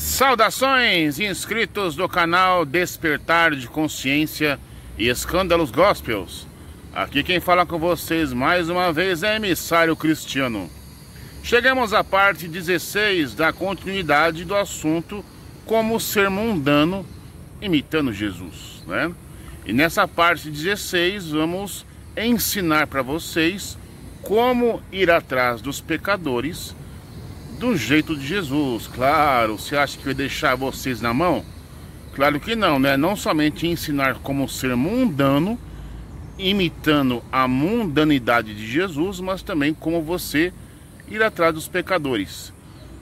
Saudações, inscritos do canal Despertar de Consciência e Escândalos Gospels. Aqui quem fala com vocês mais uma vez é emissário Cristiano. Chegamos à parte 16 da continuidade do assunto como ser mundano imitando Jesus, né? E nessa parte 16 vamos ensinar para vocês como ir atrás dos pecadores do jeito de Jesus, claro. Você acha que vai deixar vocês na mão? Claro que não, né? Não somente ensinar como ser mundano, imitando a mundanidade de Jesus, mas também como você ir atrás dos pecadores.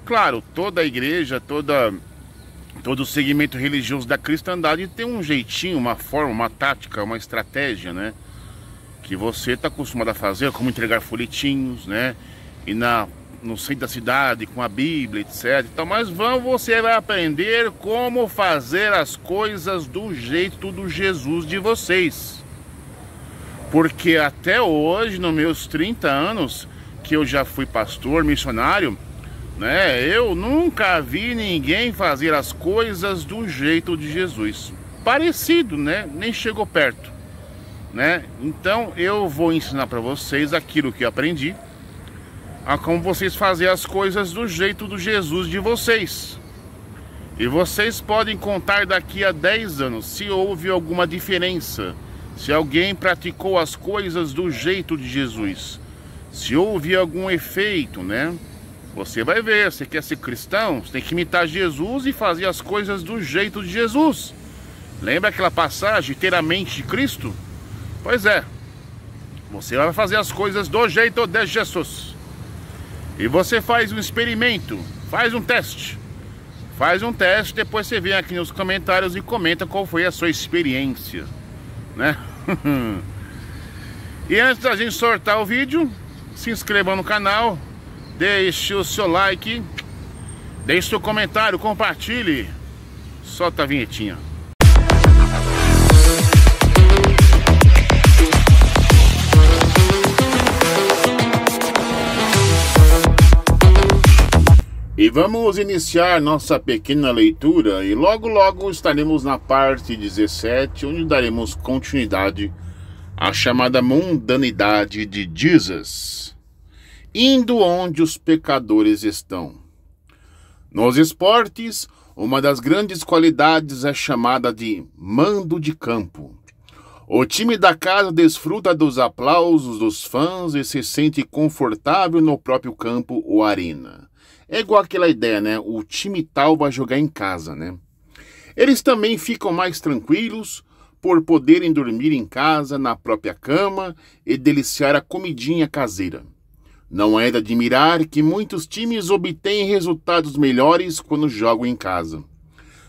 Claro, toda a igreja, toda todo o segmento religioso da cristandade tem um jeitinho, uma forma, uma tática, uma estratégia, né? Que você está acostumado a fazer, como entregar folhetinhos, né? E na no centro da cidade com a Bíblia, etc. Então, mas vão, você vai aprender como fazer as coisas do jeito do Jesus de vocês. Porque até hoje, nos meus 30 anos que eu já fui pastor, missionário, né, eu nunca vi ninguém fazer as coisas do jeito de Jesus. Parecido, né? Nem chegou perto, né? Então, eu vou ensinar para vocês aquilo que eu aprendi a como vocês fazem as coisas do jeito do Jesus de vocês. E vocês podem contar daqui a 10 anos se houve alguma diferença, se alguém praticou as coisas do jeito de Jesus, se houve algum efeito, né? Você vai ver, você quer ser cristão, você tem que imitar Jesus e fazer as coisas do jeito de Jesus. Lembra aquela passagem, ter a mente de Cristo? Pois é, você vai fazer as coisas do jeito de Jesus. E você faz um experimento, faz um teste. Faz um teste, depois você vem aqui nos comentários e comenta qual foi a sua experiência, né? e antes da gente sortar o vídeo, se inscreva no canal, deixe o seu like, deixe seu comentário, compartilhe. Solta a vinhetinha. Vamos iniciar nossa pequena leitura e logo logo estaremos na parte 17, onde daremos continuidade à chamada mundanidade de Jesus, indo onde os pecadores estão. Nos esportes, uma das grandes qualidades é chamada de mando de campo. O time da casa desfruta dos aplausos dos fãs e se sente confortável no próprio campo ou arena. É igual aquela ideia, né? O time tal vai jogar em casa, né? Eles também ficam mais tranquilos por poderem dormir em casa, na própria cama e deliciar a comidinha caseira. Não é de admirar que muitos times obtêm resultados melhores quando jogam em casa.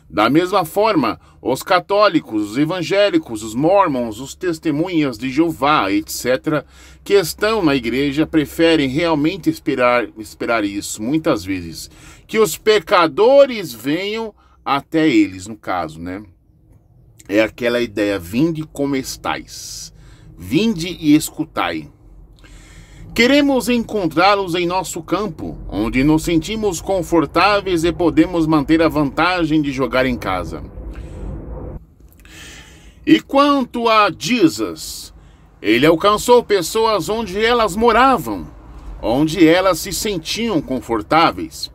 Da mesma forma, os católicos, os evangélicos, os mormons, os testemunhas de Jeová, etc., que estão na igreja, preferem realmente esperar, esperar isso, muitas vezes. Que os pecadores venham até eles, no caso, né? É aquela ideia, vinde como estáis, vinde e escutai. Queremos encontrá-los em nosso campo, onde nos sentimos confortáveis e podemos manter a vantagem de jogar em casa. E quanto a Jesus, ele alcançou pessoas onde elas moravam, onde elas se sentiam confortáveis.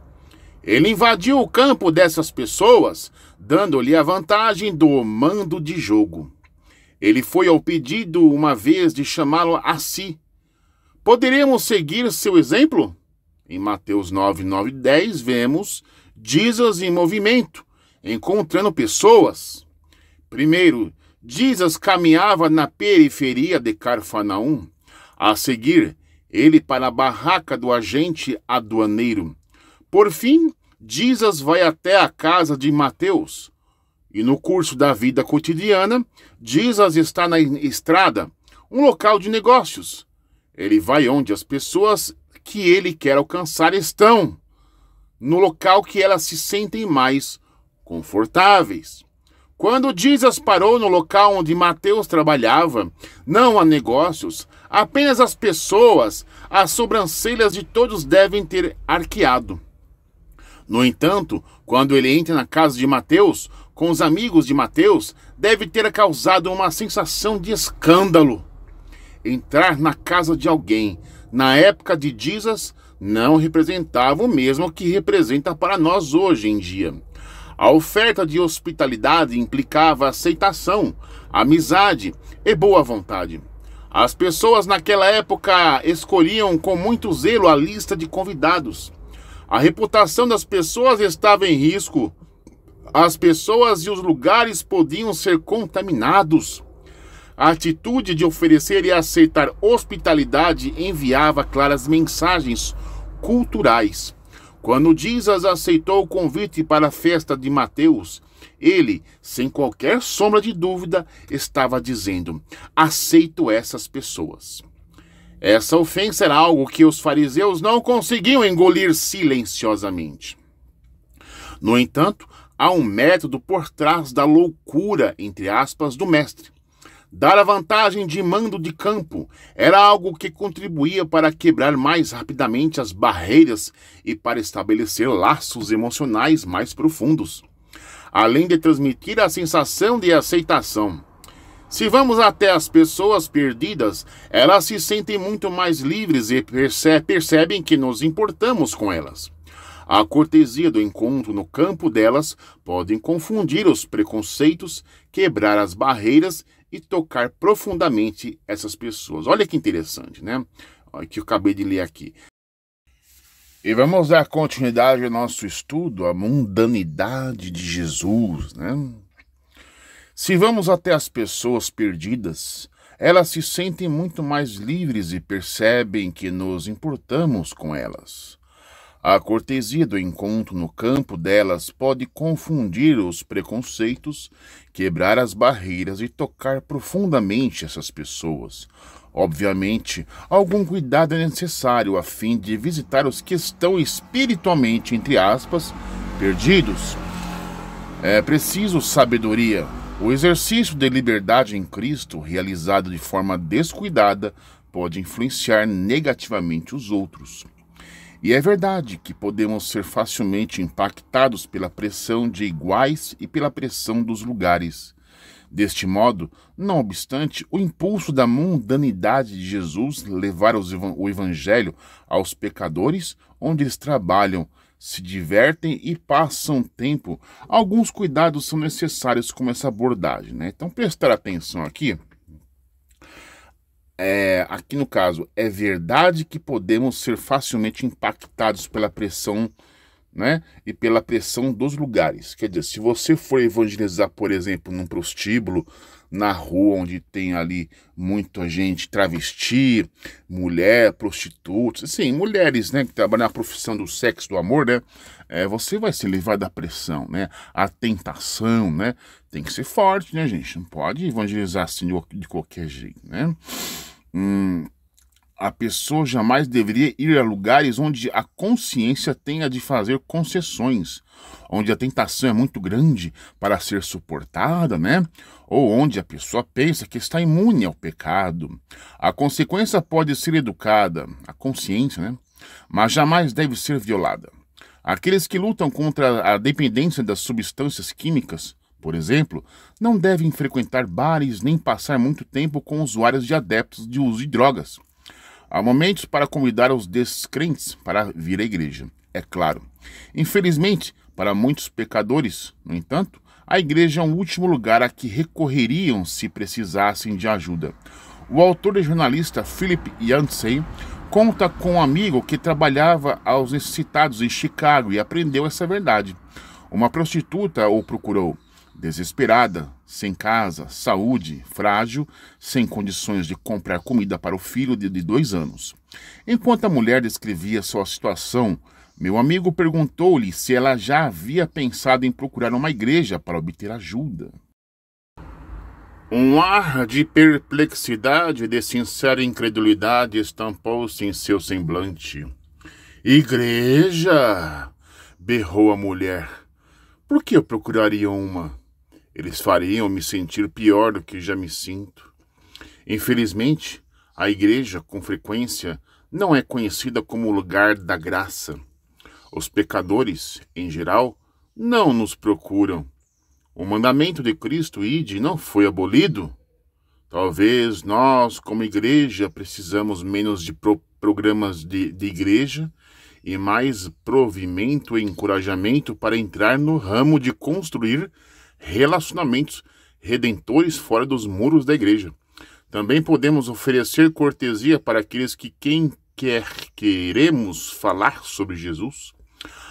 Ele invadiu o campo dessas pessoas, dando-lhe a vantagem do mando de jogo. Ele foi ao pedido uma vez de chamá-lo a si Poderíamos seguir seu exemplo? Em Mateus 9, 9 e 10, vemos Jesus em movimento, encontrando pessoas. Primeiro, Jesus caminhava na periferia de Carfanaum. A seguir, ele para a barraca do agente aduaneiro. Por fim, Jesus vai até a casa de Mateus. E no curso da vida cotidiana, Jesus está na estrada, um local de negócios. Ele vai onde as pessoas que ele quer alcançar estão, no local que elas se sentem mais confortáveis. Quando Jesus parou no local onde Mateus trabalhava, não há negócios, apenas as pessoas, as sobrancelhas de todos devem ter arqueado. No entanto, quando ele entra na casa de Mateus, com os amigos de Mateus, deve ter causado uma sensação de escândalo entrar na casa de alguém na época de Jesus não representava o mesmo que representa para nós hoje em dia. A oferta de hospitalidade implicava aceitação, amizade e boa vontade. As pessoas naquela época escolhiam com muito zelo a lista de convidados. A reputação das pessoas estava em risco. As pessoas e os lugares podiam ser contaminados a atitude de oferecer e aceitar hospitalidade enviava claras mensagens culturais. Quando Jesus aceitou o convite para a festa de Mateus, ele, sem qualquer sombra de dúvida, estava dizendo: Aceito essas pessoas. Essa ofensa era algo que os fariseus não conseguiam engolir silenciosamente. No entanto, há um método por trás da loucura, entre aspas, do mestre. Dar a vantagem de mando de campo era algo que contribuía para quebrar mais rapidamente as barreiras e para estabelecer laços emocionais mais profundos, além de transmitir a sensação de aceitação. Se vamos até as pessoas perdidas, elas se sentem muito mais livres e percebem que nos importamos com elas. A cortesia do encontro no campo delas pode confundir os preconceitos, quebrar as barreiras e tocar profundamente essas pessoas. Olha que interessante, né? Olha que eu acabei de ler aqui. E vamos dar continuidade ao nosso estudo, a mundanidade de Jesus, né? Se vamos até as pessoas perdidas, elas se sentem muito mais livres e percebem que nos importamos com elas. A cortesia do encontro no campo delas pode confundir os preconceitos, quebrar as barreiras e tocar profundamente essas pessoas. Obviamente, algum cuidado é necessário a fim de visitar os que estão espiritualmente, entre aspas, perdidos. É preciso sabedoria. O exercício de liberdade em Cristo, realizado de forma descuidada, pode influenciar negativamente os outros. E é verdade que podemos ser facilmente impactados pela pressão de iguais e pela pressão dos lugares. Deste modo, não obstante, o impulso da mundanidade de Jesus levar o Evangelho aos pecadores, onde eles trabalham, se divertem e passam tempo, alguns cuidados são necessários com essa abordagem. Né? Então, prestar atenção aqui é, aqui no caso, é verdade que podemos ser facilmente impactados pela pressão, né? E pela pressão dos lugares. Quer dizer, se você for evangelizar, por exemplo, num prostíbulo, na rua onde tem ali muita gente travesti, mulher, prostitutos, assim, mulheres, né? Que trabalham na profissão do sexo, do amor, né? É, você vai se livrar da pressão, né? A tentação, né? Tem que ser forte, né, gente? Não pode evangelizar assim de qualquer jeito, né? Hum, a pessoa jamais deveria ir a lugares onde a consciência tenha de fazer concessões, onde a tentação é muito grande para ser suportada, né? Ou onde a pessoa pensa que está imune ao pecado. A consequência pode ser educada, a consciência, né? Mas jamais deve ser violada. Aqueles que lutam contra a dependência das substâncias químicas por exemplo, não devem frequentar bares nem passar muito tempo com usuários de adeptos de uso de drogas. Há momentos para convidar os descrentes para vir à igreja, é claro. Infelizmente, para muitos pecadores, no entanto, a igreja é um último lugar a que recorreriam se precisassem de ajuda. O autor e jornalista Philip Yancey conta com um amigo que trabalhava aos necessitados em Chicago e aprendeu essa verdade. Uma prostituta o procurou desesperada, sem casa, saúde, frágil, sem condições de comprar comida para o filho de dois anos. Enquanto a mulher descrevia sua situação, meu amigo perguntou-lhe se ela já havia pensado em procurar uma igreja para obter ajuda. Um ar de perplexidade e de sincera incredulidade estampou-se em seu semblante. Igreja! berrou a mulher. Por que eu procuraria uma? Eles fariam me sentir pior do que já me sinto. Infelizmente, a igreja, com frequência, não é conhecida como lugar da graça. Os pecadores, em geral, não nos procuram. O mandamento de Cristo, ide, não foi abolido. Talvez nós, como igreja, precisamos menos de pro programas de, de igreja e mais provimento e encorajamento para entrar no ramo de construir relacionamentos redentores fora dos muros da igreja. Também podemos oferecer cortesia para aqueles que quem quer queremos falar sobre Jesus.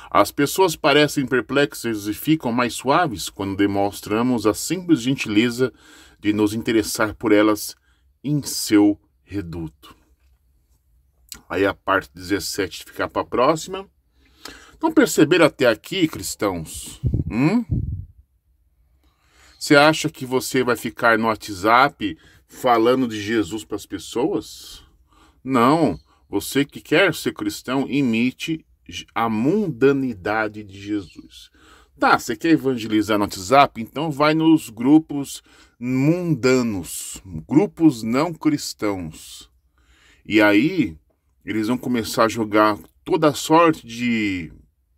As pessoas parecem perplexas e ficam mais suaves quando demonstramos a simples gentileza de nos interessar por elas em seu reduto. Aí a parte 17 ficar para a próxima. Então perceber até aqui, cristãos? Hum? Você acha que você vai ficar no WhatsApp falando de Jesus para as pessoas? Não. Você que quer ser cristão, imite a mundanidade de Jesus. Tá, você quer evangelizar no WhatsApp? Então vai nos grupos mundanos, grupos não cristãos. E aí eles vão começar a jogar toda sorte de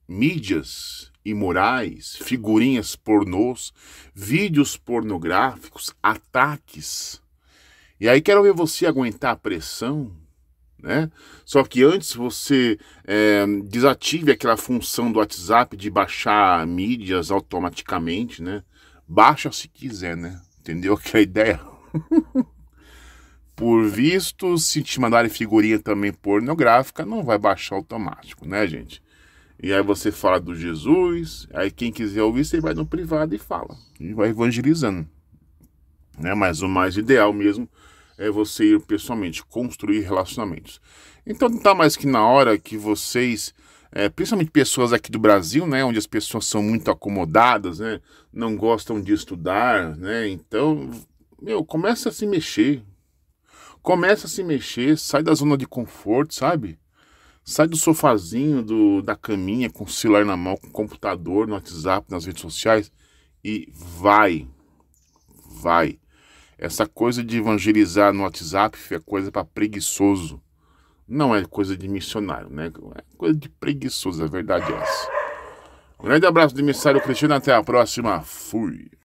mídias imorais, figurinhas pornôs, vídeos pornográficos, ataques. E aí quero ver você aguentar a pressão, né? Só que antes você é, desative aquela função do WhatsApp de baixar mídias automaticamente, né? Baixa se quiser, né? Entendeu que a ideia? Por visto, se te mandarem figurinha também pornográfica, não vai baixar automático, né, gente? E aí você fala do Jesus, aí quem quiser ouvir, você vai no privado e fala. E vai evangelizando. Né? Mas o mais ideal mesmo é você ir pessoalmente, construir relacionamentos. Então não está mais que na hora que vocês, é, principalmente pessoas aqui do Brasil, né, onde as pessoas são muito acomodadas, né, não gostam de estudar, né, então, meu, começa a se mexer. Começa a se mexer, sai da zona de conforto, sabe? Sai do sofazinho, do, da caminha, com o celular na mão, com o computador, no WhatsApp, nas redes sociais e vai. Vai. Essa coisa de evangelizar no WhatsApp é coisa para preguiçoso. Não é coisa de missionário, né? É coisa de preguiçoso, a verdade é essa. Um grande abraço de missário Cristiano, até a próxima. Fui.